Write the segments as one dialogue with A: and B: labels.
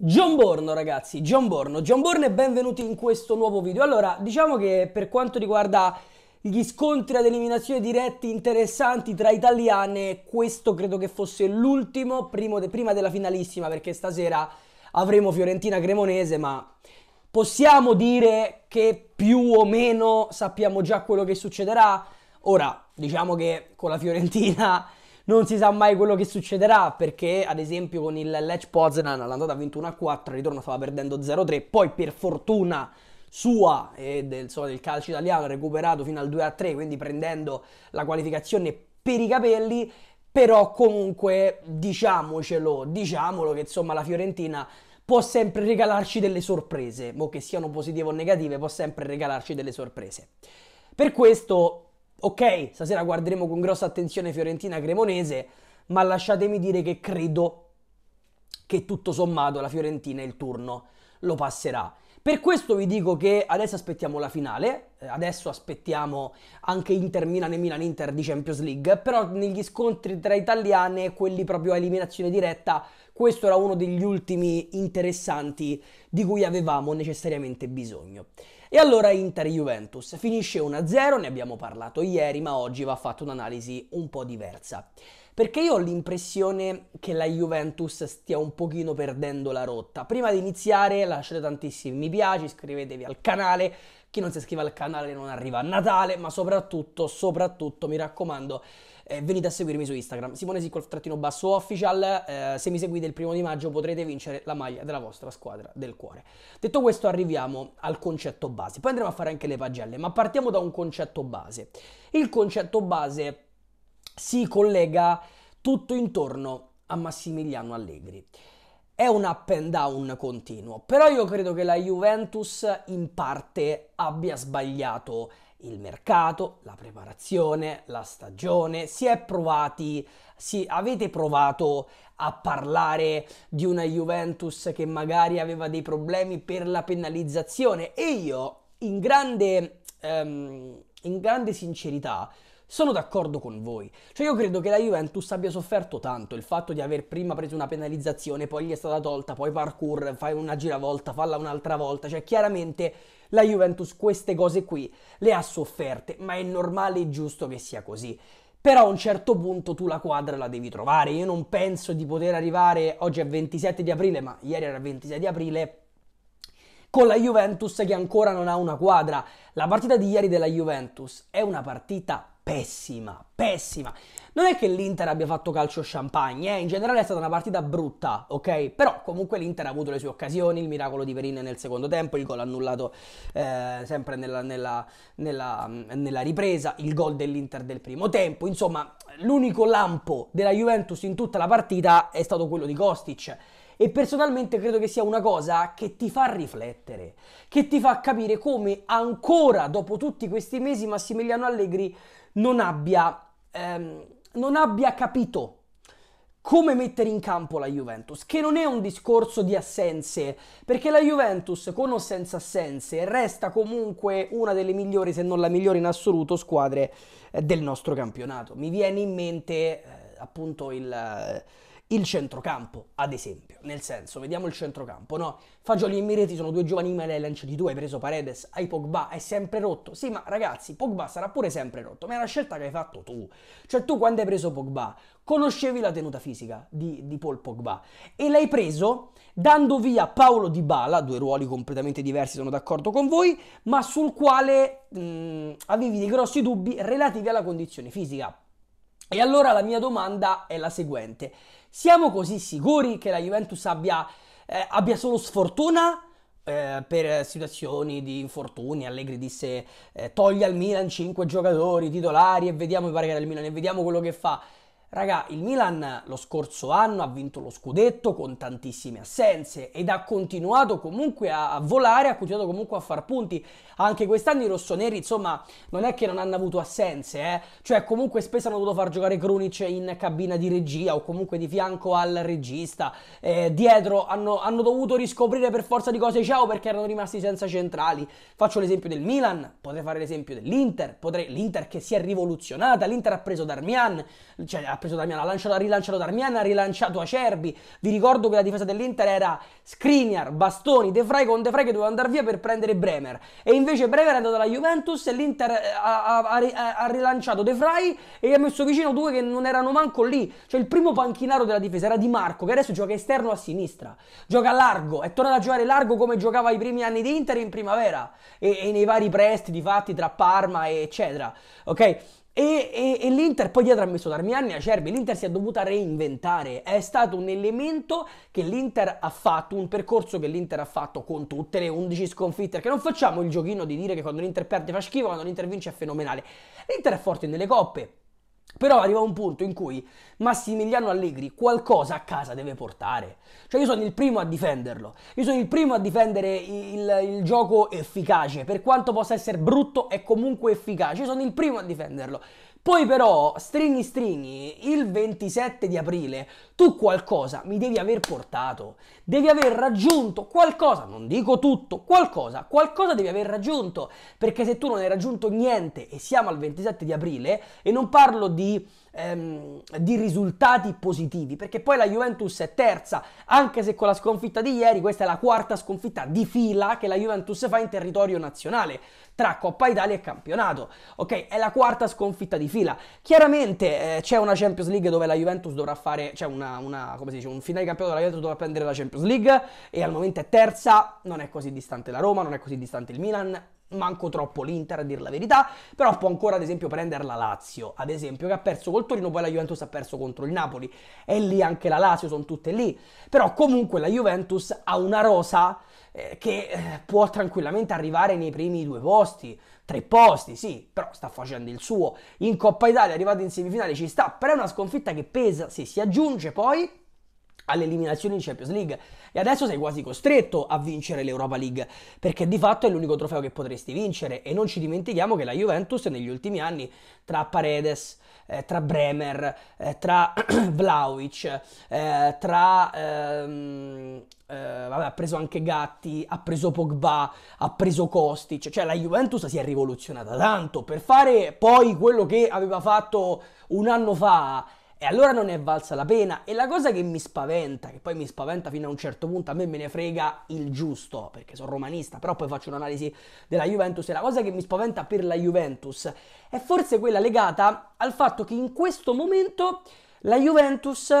A: John Borno ragazzi, John Borno, John Borno e benvenuti in questo nuovo video. Allora, diciamo che per quanto riguarda gli scontri ad eliminazione diretti interessanti tra italiane, questo credo che fosse l'ultimo de prima della finalissima perché stasera avremo Fiorentina-Cremonese, ma possiamo dire che più o meno sappiamo già quello che succederà. Ora, diciamo che con la Fiorentina non si sa mai quello che succederà perché ad esempio con il Lech Poznan all'andata 21 a 4, il ritorno stava perdendo 0-3, poi per fortuna sua e del, so, del calcio italiano ha recuperato fino al 2 a 3, quindi prendendo la qualificazione per i capelli, però comunque diciamocelo, diciamolo che insomma la Fiorentina può sempre regalarci delle sorprese, o che siano positive o negative, può sempre regalarci delle sorprese. Per questo Ok, stasera guarderemo con grossa attenzione Fiorentina-Cremonese, ma lasciatemi dire che credo che tutto sommato la Fiorentina il turno lo passerà. Per questo vi dico che adesso aspettiamo la finale, eh, adesso aspettiamo anche Inter Milan e Milan Inter di Champions League, però negli scontri tra italiane, quelli proprio a eliminazione diretta, questo era uno degli ultimi interessanti di cui avevamo necessariamente bisogno. E allora Inter-Juventus finisce 1-0, ne abbiamo parlato ieri, ma oggi va fatta un'analisi un po' diversa. Perché io ho l'impressione che la Juventus stia un pochino perdendo la rotta. Prima di iniziare lasciate tantissimi mi piace, iscrivetevi al canale, chi non si iscrive al canale non arriva a Natale, ma soprattutto, soprattutto mi raccomando, eh, venite a seguirmi su Instagram, Simone Siccolf trattino basso official, eh, se mi seguite il primo di maggio potrete vincere la maglia della vostra squadra del cuore. Detto questo arriviamo al concetto base, poi andremo a fare anche le pagelle, ma partiamo da un concetto base. Il concetto base si collega tutto intorno a Massimiliano Allegri. È un up and down continuo, però io credo che la Juventus in parte abbia sbagliato il mercato, la preparazione, la stagione, si è provati, si, avete provato a parlare di una Juventus che magari aveva dei problemi per la penalizzazione e io in grande, um, in grande sincerità sono d'accordo con voi. Cioè io credo che la Juventus abbia sofferto tanto il fatto di aver prima preso una penalizzazione, poi gli è stata tolta, poi parkour, fai una giravolta, falla un'altra volta. Cioè chiaramente la Juventus queste cose qui le ha sofferte, ma è normale e giusto che sia così. Però a un certo punto tu la quadra la devi trovare. Io non penso di poter arrivare, oggi è 27 di aprile, ma ieri era 26 di aprile, con la Juventus che ancora non ha una quadra. La partita di ieri della Juventus è una partita pessima, pessima. Non è che l'Inter abbia fatto calcio champagne, eh? in generale è stata una partita brutta, ok? Però comunque l'Inter ha avuto le sue occasioni, il miracolo di Perin nel secondo tempo, il gol annullato eh, sempre nella, nella, nella, mm, nella, ripresa, il gol dell'Inter del primo tempo, insomma l'unico lampo della Juventus in tutta la partita è stato quello di Kostic. E personalmente credo che sia una cosa che ti fa riflettere, che ti fa capire come ancora dopo tutti questi mesi Massimiliano Allegri non abbia, ehm, non abbia capito come mettere in campo la Juventus, che non è un discorso di assenze, perché la Juventus con o senza assenze resta comunque una delle migliori, se non la migliore in assoluto, squadre eh, del nostro campionato. Mi viene in mente eh, appunto il... Eh, il centrocampo, ad esempio. Nel senso, vediamo il centrocampo, no? Fagioli e Mireti sono due giovani ma lei lancia di due hai preso Paredes, hai Pogba, è sempre rotto. Sì, ma ragazzi, Pogba sarà pure sempre rotto, ma è una scelta che hai fatto tu. Cioè tu quando hai preso Pogba, conoscevi la tenuta fisica di, di Paul Pogba e l'hai preso dando via Paolo Di Bala, due ruoli completamente diversi, sono d'accordo con voi, ma sul quale mh, mm, avevi dei grossi dubbi relativi alla condizione fisica. E allora la mia domanda è la seguente. Siamo così sicuri che la Juventus abbia, eh, abbia solo sfortuna? Eh, per situazioni di infortuni, Allegri disse eh, toglie al Milan 5 giocatori titolari e vediamo i pari che era il Milan e vediamo quello che fa. Raga, il Milan lo scorso anno ha vinto lo scudetto con tantissime assenze ed ha continuato comunque a volare, ha continuato comunque a far punti. Anche quest'anno i rossoneri, insomma, non è che non hanno avuto assenze, eh. Cioè, comunque spesso hanno dovuto far giocare Grunic in cabina di regia o comunque di fianco al regista. Eh, dietro hanno, hanno dovuto riscoprire per forza di cose Ciao perché erano rimasti senza centrali. Faccio l'esempio del Milan, potrei fare l'esempio dell'Inter, potrei... l'Inter che si è rivoluzionata, l'Inter ha preso Darmian, cioè ha preso Damiano, ha lanciato, ha rilanciato Darmian, ha rilanciato Acerbi. Vi ricordo che la difesa dell'Inter era Skriniar, Bastoni, De Frey con De Frey che doveva andare via per prendere Bremer. E invece Bremer è andato alla Juventus e l'Inter eh, ha, ha, ha eh, rilanciato De Frey e ha messo vicino due che non erano manco lì. Cioè il primo panchinaro della difesa era Di Marco che adesso gioca esterno a sinistra. Gioca largo, è tornato a giocare largo come giocava i primi anni di Inter in primavera e, e nei vari prestiti fatti tra Parma e eccetera. Ok? E, e, e, l'Inter poi dietro ha messo Darmiani e Acerbi, l'Inter si è dovuta reinventare, è stato un elemento che l'Inter ha fatto, un percorso che l'Inter ha fatto con tutte le 11 sconfitte, perché non facciamo il giochino di dire che quando l'Inter perde fa schifo, quando l'Inter vince è fenomenale, l'Inter è forte nelle coppe, però arriva un punto in cui Massimiliano Allegri qualcosa a casa deve portare. Cioè io sono il primo a difenderlo. Io sono il primo a difendere il, il, gioco efficace. Per quanto possa essere brutto, è comunque efficace. Io sono il primo a difenderlo. Poi però, stringi stringi, il 27 di aprile tu qualcosa mi devi aver portato, devi aver raggiunto qualcosa, non dico tutto, qualcosa, qualcosa devi aver raggiunto, perché se tu non hai raggiunto niente e siamo al 27 di aprile e non parlo di ehm, di risultati positivi, perché poi la Juventus è terza, anche se con la sconfitta di ieri questa è la quarta sconfitta di fila che la Juventus fa in territorio nazionale tra Coppa Italia e campionato. Ok, è la quarta sconfitta di fila. Chiaramente eh, c'è una Champions League dove la Juventus dovrà fare, c'è una, una, come si dice, un finale campionato dove la Juventus dovrà prendere la Champions League e al momento è terza, non è così distante la Roma, non è così distante il Milan, manco troppo l'Inter a dire la verità, però può ancora ad esempio prendere la Lazio, ad esempio, che ha perso col Torino, poi la Juventus ha perso contro il Napoli, e lì anche la Lazio, sono tutte lì, però comunque la Juventus ha una rosa eh, che eh, può tranquillamente arrivare nei primi due posti, tre posti, sì, però sta facendo il suo, in Coppa Italia è arrivato in semifinale, ci sta, però è una sconfitta che pesa se si aggiunge poi all'eliminazione di Champions League e adesso sei quasi costretto a vincere l'Europa League perché di fatto è l'unico trofeo che potresti vincere e non ci dimentichiamo che la Juventus negli ultimi anni tra Paredes, eh, tra Bremer, eh, tra Vlaovic, eh, tra... Ehm, eh, vabbè, ha preso anche Gatti, ha preso Pogba, ha preso Kostic, cioè la Juventus si è rivoluzionata tanto per fare poi quello che aveva fatto un anno fa e allora non è valsa la pena. E la cosa che mi spaventa, che poi mi spaventa fino a un certo punto, a me me ne frega il giusto, perché sono romanista, però poi faccio un'analisi della Juventus. E la cosa che mi spaventa per la Juventus è forse quella legata al fatto che in questo momento la Juventus,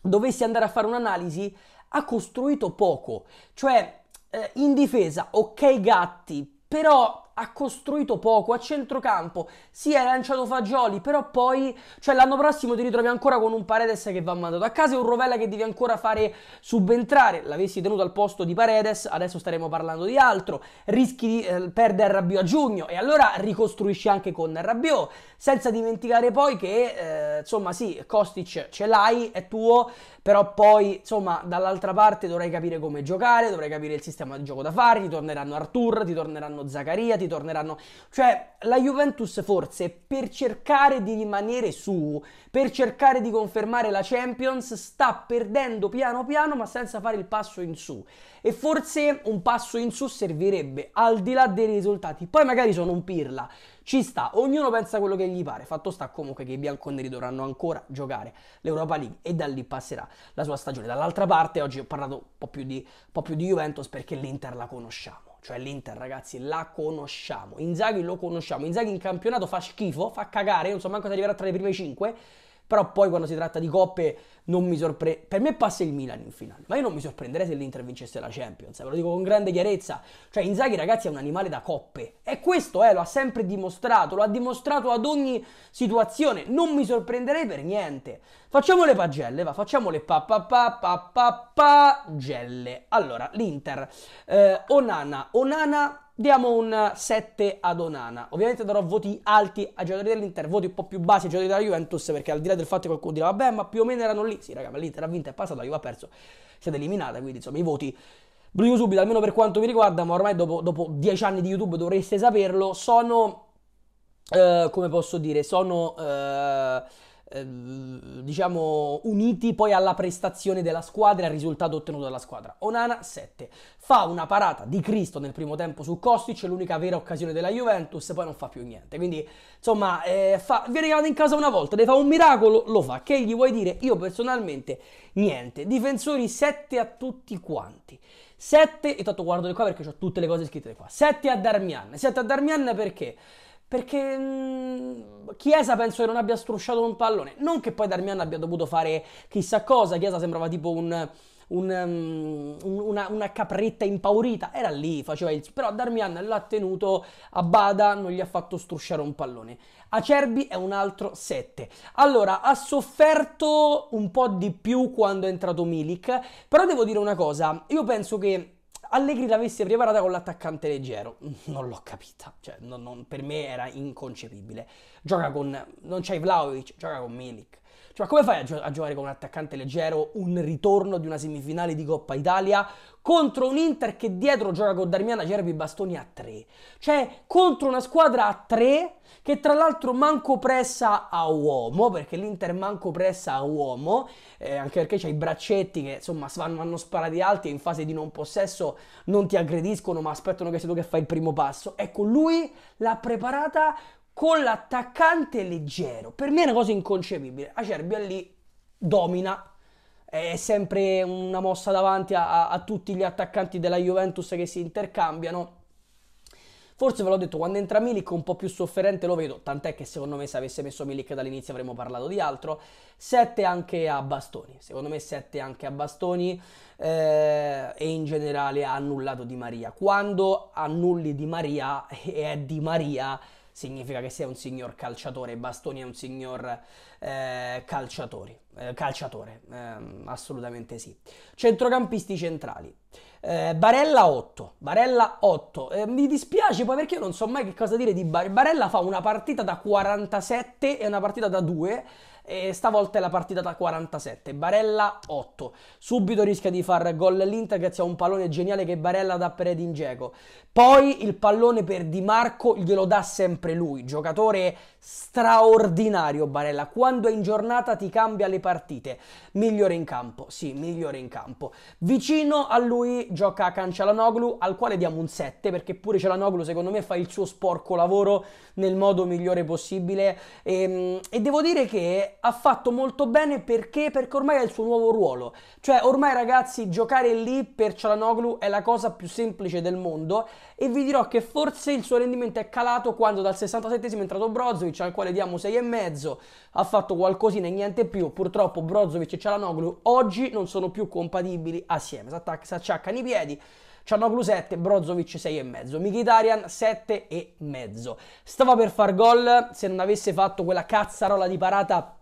A: dovessi andare a fare un'analisi, ha costruito poco. Cioè, eh, in difesa, ok Gatti, però ha costruito poco a centrocampo. Sì, hai lanciato Fagioli, però poi, cioè l'anno prossimo ti ritrovi ancora con un Paredes che va mandato a casa e un Rovella che devi ancora fare subentrare. L'avessi tenuto al posto di Paredes, adesso staremo parlando di altro. Rischi di eh, perdere Rabiot a giugno e allora ricostruisci anche con Rabiot, senza dimenticare poi che eh, insomma, sì, Kostic ce l'hai, è tuo, però poi, insomma, dall'altra parte dovrai capire come giocare, dovrai capire il sistema di gioco da fare, ti torneranno Artur, ti torneranno Zaccaria, ti soldi torneranno. Cioè, la Juventus forse per cercare di rimanere su, per cercare di confermare la Champions, sta perdendo piano piano ma senza fare il passo in su. E forse un passo in su servirebbe, al di là dei risultati. Poi magari sono un pirla, ci sta, ognuno pensa quello che gli pare. Fatto sta comunque che i bianconeri dovranno ancora giocare l'Europa League e da lì passerà la sua stagione. Dall'altra parte oggi ho parlato un po' più di, un po più di Juventus perché l'Inter la conosciamo. Cioè l'Inter, ragazzi, la conosciamo. Inzaghi lo conosciamo. Inzaghi in campionato fa schifo, fa cagare, non so manco se arriverà tra le prime 5 però poi quando si tratta di coppe non mi sorprende. Per me passa il Milan in finale, ma io non mi sorprenderei se l'Inter vincesse la Champions. Ve lo dico con grande chiarezza. Cioè, Inzaghi, ragazzi, è un animale da coppe. E questo eh, lo ha sempre dimostrato, lo ha dimostrato ad ogni situazione. Non mi sorprenderei per niente. Facciamo le pagelle, va, facciamo le pa pa pa pa pa pagelle. Allora, l'Inter. Eh, Onana, Onana diamo un 7 ad Onana. Ovviamente darò voti alti ai giocatori dell'Inter, voti un po' più bassi ai giocatori della Juventus, perché al di là del fatto che qualcuno dirà, vabbè, ma più o meno erano lì. Sì, raga, ma l'Inter ha vinto, è passata, la Juve ha perso, si è eliminata, quindi insomma i voti... Ve subito, almeno per quanto mi riguarda, ma ormai dopo, dopo 10 anni di YouTube dovreste saperlo, sono... Eh, come posso dire? Sono... Eh, Ehm, diciamo uniti poi alla prestazione della squadra e al risultato ottenuto dalla squadra. Onana 7. Fa una parata di Cristo nel primo tempo su Kostic, è l'unica vera occasione della Juventus, poi non fa più niente. Quindi, insomma, eh, fa, viene chiamato in casa una volta, deve fare un miracolo, lo fa. Che gli vuoi dire? Io personalmente niente. Difensori 7 a tutti quanti. 7, e tanto guardo di qua perché ho tutte le cose scritte di qua. 7 a Darmian. 7 a Darmian perché? perché mh, mm, Chiesa penso che non abbia strusciato un pallone. Non che poi Darmian abbia dovuto fare chissà cosa, Chiesa sembrava tipo un, un, um, una, una, capretta impaurita, era lì, faceva il... però Darmian l'ha tenuto a bada, non gli ha fatto strusciare un pallone. Acerbi è un altro 7. Allora, ha sofferto un po' di più quando è entrato Milik, però devo dire una cosa, io penso che Allegri l'avesse preparata con l'attaccante leggero. Non l'ho capita, cioè, non, non, per me era inconcepibile. Gioca con, non c'hai Vlaovic, gioca con Milik. Cioè, come fai a, gio- a giocare con un attaccante leggero un ritorno di una semifinale di Coppa Italia contro un Inter che dietro gioca con Darmiana Gerbi Bastoni a 3? Cioè, contro una squadra a 3 che tra l'altro manco pressa a uomo, perché l'Inter manco pressa a uomo, eh, anche perché c'è i braccetti che insomma vanno sparati alti e in fase di non possesso non ti aggrediscono ma aspettano che sei tu che fai il primo passo. Ecco, lui l'ha preparata con l'attaccante leggero. Per me è una cosa inconcepibile. Acerbia lì domina, è sempre una mossa davanti a, a tutti gli attaccanti della Juventus che si intercambiano. Forse ve l'ho detto, quando entra Milik un po' più sofferente lo vedo, tant'è che secondo me se avesse messo Milik dall'inizio avremmo parlato di altro. 7 anche a bastoni, secondo me 7 anche a bastoni eh, e in generale ha annullato Di Maria. Quando annulli Di Maria e è Di Maria significa che sia un signor calciatore, Bastoni è un signor eh, calciatore, eh, calciatore ehm, assolutamente sì. Centrocampisti centrali. Eh, Barella 8, Barella 8, eh, mi dispiace poi perché io non so mai che cosa dire di Barella, Barella fa una partita da 47 e una partita da 2, e stavolta è la partita da 47. Barella 8. Subito rischia di far gol all'Inter grazie a un pallone geniale che Barella dà per Edin Dzeko. Poi il pallone per Di Marco glielo dà sempre lui. Giocatore straordinario Barella. Quando è in giornata ti cambia le partite. Migliore in campo. Sì, migliore in campo. Vicino a lui gioca Cancialanoglu al quale diamo un 7 perché pure Cialanoglu secondo me fa il suo sporco lavoro nel modo migliore possibile e, ehm, e devo dire che ha fatto molto bene perché? Perché ormai è il suo nuovo ruolo. Cioè, ormai ragazzi, giocare lì per Cialanoglu è la cosa più semplice del mondo e vi dirò che forse il suo rendimento è calato quando dal 67 è entrato Brozovic, al quale diamo 6,5, ha fatto qualcosina e niente più. Purtroppo Brozovic e Cialanoglu oggi non sono più compatibili assieme. Si acciaccano i piedi. Cianoglu 7, Brozovic 6,5, Mkhitaryan 7,5. Stava per far gol se non avesse fatto quella cazzarola di parata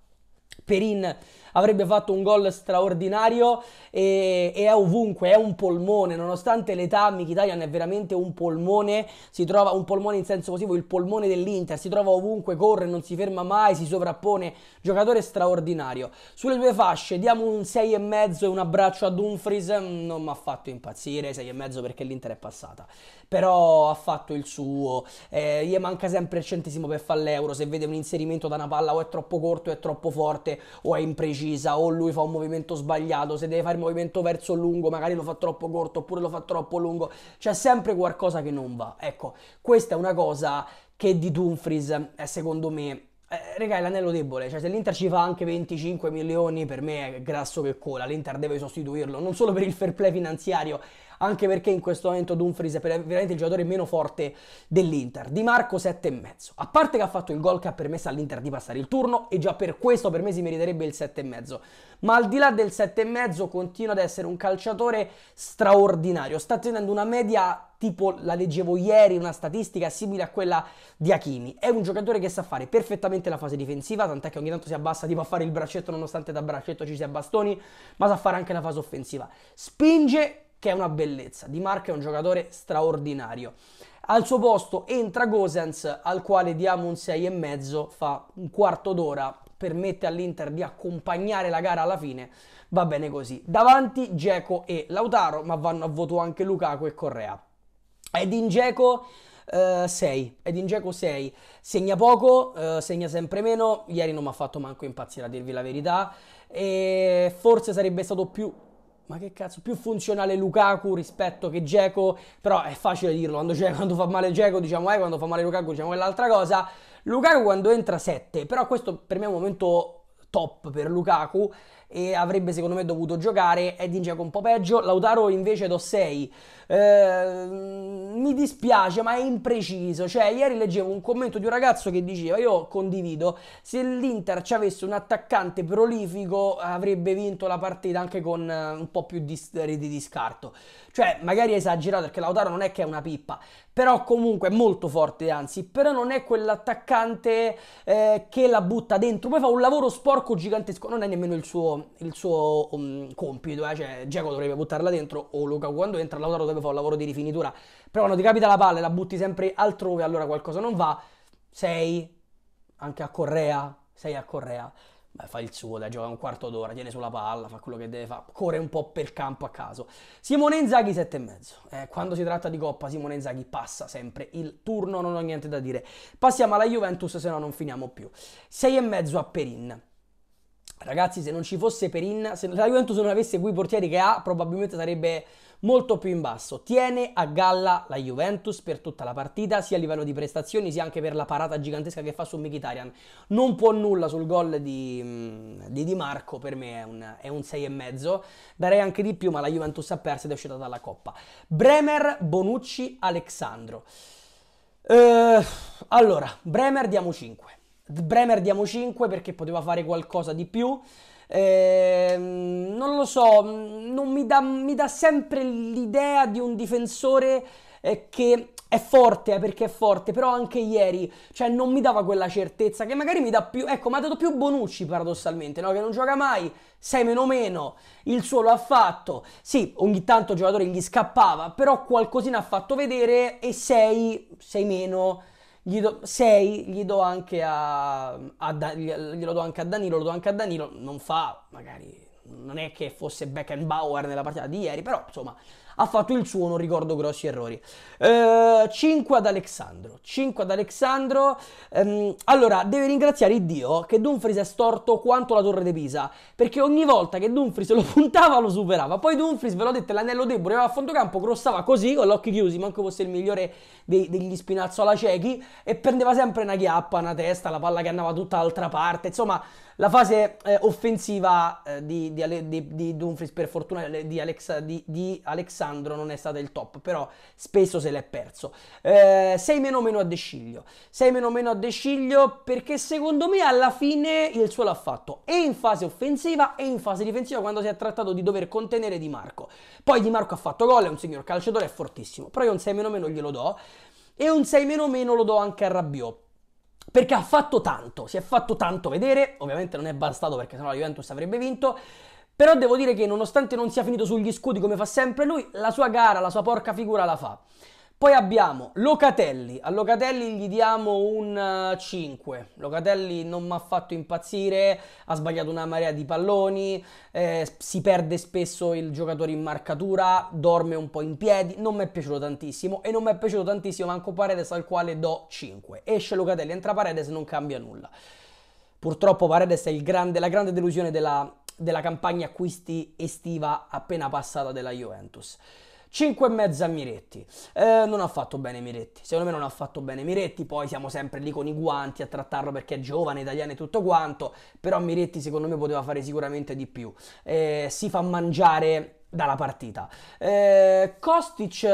A: Perin avrebbe fatto un gol straordinario e, e, è ovunque, è un polmone, nonostante l'età Mkhitaryan è veramente un polmone, si trova un polmone in senso positivo, il polmone dell'Inter, si trova ovunque, corre, non si ferma mai, si sovrappone, giocatore straordinario. Sulle due fasce diamo un 6,5 e un abbraccio a Dumfries, mm, non mi ha fatto impazzire, 6,5 perché l'Inter è passata però ha fatto il suo, eh, gli manca sempre il centesimo per fare l'euro, se vede un inserimento da una palla o è troppo corto, o è troppo forte, o è imprecisa, o lui fa un movimento sbagliato, se deve fare il movimento verso lungo, magari lo fa troppo corto, oppure lo fa troppo lungo, c'è sempre qualcosa che non va. Ecco, questa è una cosa che di Dumfries è eh, secondo me eh, regà, è l'anello debole, cioè se l'Inter ci fa anche 25 milioni per me è grasso che cola, l'Inter deve sostituirlo, non solo per il fair play finanziario, anche perché in questo momento Dumfries è veramente il giocatore meno forte dell'Inter. Di Marco 7,5. A parte che ha fatto il gol che ha permesso all'Inter di passare il turno e già per questo per me si meriterebbe il 7,5. Ma al di là del 7,5 continua ad essere un calciatore straordinario. Sta tenendo una media tipo la leggevo ieri, una statistica simile a quella di Hakimi. È un giocatore che sa fare perfettamente la fase difensiva, tant'è che ogni tanto si abbassa tipo a fare il braccetto nonostante da braccetto ci sia bastoni, ma sa fare anche la fase offensiva. Spinge che è una bellezza. Di Marco è un giocatore straordinario. Al suo posto entra Gosens, al quale diamo un 6,5, fa un quarto d'ora, permette all'Inter di accompagnare la gara alla fine, va bene così. Davanti Geco e Lautaro, ma vanno a voto anche Lukaku e Correa. Ed in Geco... 6, uh, in Geco 6, segna poco, uh, segna sempre meno, ieri non mi ha fatto manco impazzire a dirvi la verità e forse sarebbe stato più ma che cazzo, più funzionale Lukaku rispetto che Geco, però è facile dirlo, quando, quando fa male Geco diciamo eh, quando fa male Lukaku diciamo è l'altra cosa, Lukaku quando entra 7, però questo per me è un momento top per Lukaku e avrebbe secondo me dovuto giocare Edin Dzeko un po' peggio Lautaro invece do 6 eh, mi dispiace ma è impreciso cioè ieri leggevo un commento di un ragazzo che diceva io condivido se l'Inter ci avesse un attaccante prolifico avrebbe vinto la partita anche con eh, un po' più di reti di scarto cioè magari esagerato perché Lautaro non è che è una pippa però comunque è molto forte anzi, però non è quell'attaccante eh, che la butta dentro, poi fa un lavoro sporco gigantesco, non è nemmeno il suo, il suo um, compito, eh? cioè Giacomo dovrebbe buttarla dentro o Luca quando entra Lautaro deve fare un lavoro di rifinitura, però quando ti capita la palla e la butti sempre altrove allora qualcosa non va, sei anche a Correa, sei a Correa. Beh, fa il suo, dai, gioca un quarto d'ora, tiene sulla palla, fa quello che deve fare, corre un po' per campo a caso. Simone Inzaghi 7,5. Eh, quando si tratta di Coppa, Simone Inzaghi passa sempre il turno, non ho niente da dire. Passiamo alla Juventus, se no non finiamo più. e mezzo a Perin. Ragazzi, se non ci fosse Perin, se la Juventus non avesse quei portieri che ha, probabilmente sarebbe molto più in basso. Tiene a galla la Juventus per tutta la partita, sia a livello di prestazioni, sia anche per la parata gigantesca che fa su Mkhitaryan. Non può nulla sul gol di, mm, di, di Marco, per me è un, 6,5. Darei anche di più, ma la Juventus ha perso ed è uscita dalla Coppa. Bremer, Bonucci, Alexandro. Uh, allora, Bremer diamo 5. Bremer diamo 5 perché poteva fare qualcosa di più. Eh, non lo so, non mi, dà, mi dà sempre l'idea di un difensore eh, che è forte eh, perché è forte, però anche ieri, cioè non mi dava quella certezza che magari mi dà più, ecco, mi ha dato più Bonucci paradossalmente, no? che non gioca mai, 6 meno meno, il suo lo ha fatto, sì, ogni tanto il giocatore gli scappava, però qualcosina ha fatto vedere e 6, 6 meno, gli do 6, gli do anche a, a da, glielo do anche a Danilo, lo do anche a Danilo, non fa magari non è che fosse Beckenbauer nella partita di ieri, però insomma ha fatto il suo, non ricordo grossi errori. Uh, eh, 5 ad Alessandro. 5 ad Alessandro. Um, ehm, allora, deve ringraziare Dio che Dumfries è storto quanto la torre di Pisa, perché ogni volta che Dumfries lo puntava lo superava. Poi Dumfries, ve l'ho detto, l'anello debole a fondo campo, crossava così, con gli occhi chiusi, manco fosse il migliore dei, degli spinazzola ciechi, e prendeva sempre una chiappa, una testa, la palla che andava tutta l'altra parte. Insomma, la fase eh, offensiva eh, di, di, di, di, Dumfries, per fortuna, di, Alexa, di Alexandro Alessandro non è stata il top, però spesso se l'è perso. Eh, 6 meno meno a De Sciglio. 6 meno meno a De perché secondo me alla fine il suo l'ha fatto e in fase offensiva e in fase difensiva quando si è trattato di dover contenere Di Marco. Poi Di Marco ha fatto gol, è un signor calciatore, è fortissimo, però io un 6 meno meno glielo do e un 6 meno meno lo do anche a Rabiot perché ha fatto tanto, si è fatto tanto vedere, ovviamente non è bastato perché sennò la Juventus avrebbe vinto, però devo dire che nonostante non sia finito sugli scudi come fa sempre lui, la sua gara, la sua porca figura la fa. Poi abbiamo Locatelli, a Locatelli gli diamo un 5, eh, Locatelli non mi ha fatto impazzire, ha sbagliato una marea di palloni, eh, si perde spesso il giocatore in marcatura, dorme un po' in piedi, non mi è piaciuto tantissimo e non mi è piaciuto tantissimo manco Paredes al quale do 5, esce Locatelli, entra Paredes non cambia nulla. Purtroppo Paredes è grande, la grande delusione della, della campagna acquisti estiva appena passata della Juventus. 5,5 a Miretti. Eh, non ha fatto bene Miretti. Secondo me non ha fatto bene Miretti. Poi siamo sempre lì con i guanti a trattarlo perché è giovane, italiano e tutto quanto. Però Miretti, secondo me, poteva fare sicuramente di più. Eh, si fa mangiare dalla partita. Eh, Kostic 6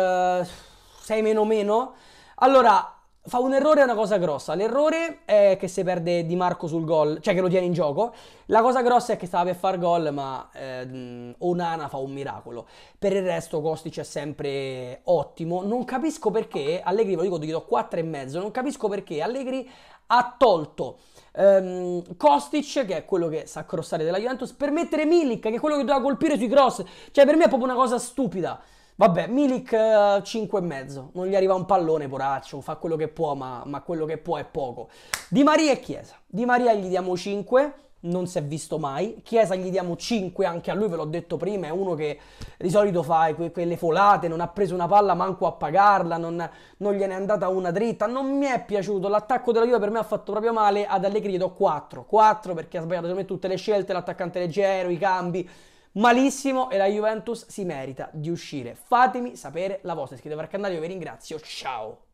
A: eh, meno meno. Allora, fa un errore è una cosa grossa. L'errore è che se perde Di Marco sul gol, cioè che lo tiene in gioco. La cosa grossa è che stava per far gol, ma ehm, Onana fa un miracolo. Per il resto Kostic è sempre ottimo. Non capisco perché Allegri, ve lo dico, gli do 4,5. Non capisco perché Allegri ha tolto ehm, Kostic, che è quello che sa crossare della Juventus, per mettere Milik, che è quello che doveva colpire sui cross. Cioè per me è proprio una cosa stupida. Vabbè, Milik 5,5, eh, non gli arriva un pallone, poraccio, fa quello che può, ma, ma, quello che può è poco. Di Maria e Chiesa. Di Maria gli diamo 5, non si è visto mai. Chiesa gli diamo 5, anche a lui ve l'ho detto prima, è uno che di solito fa que- quelle folate, non ha preso una palla manco a pagarla, non, non gliene è andata una dritta, non mi è piaciuto. L'attacco della Juve per me ha fatto proprio male, ad Allegri gli do 4. 4 perché ha sbagliato tutte le scelte, l'attaccante leggero, i cambi malissimo e la Juventus si merita di uscire. Fatemi sapere la vostra, iscrivetevi al canale, io vi ringrazio, ciao!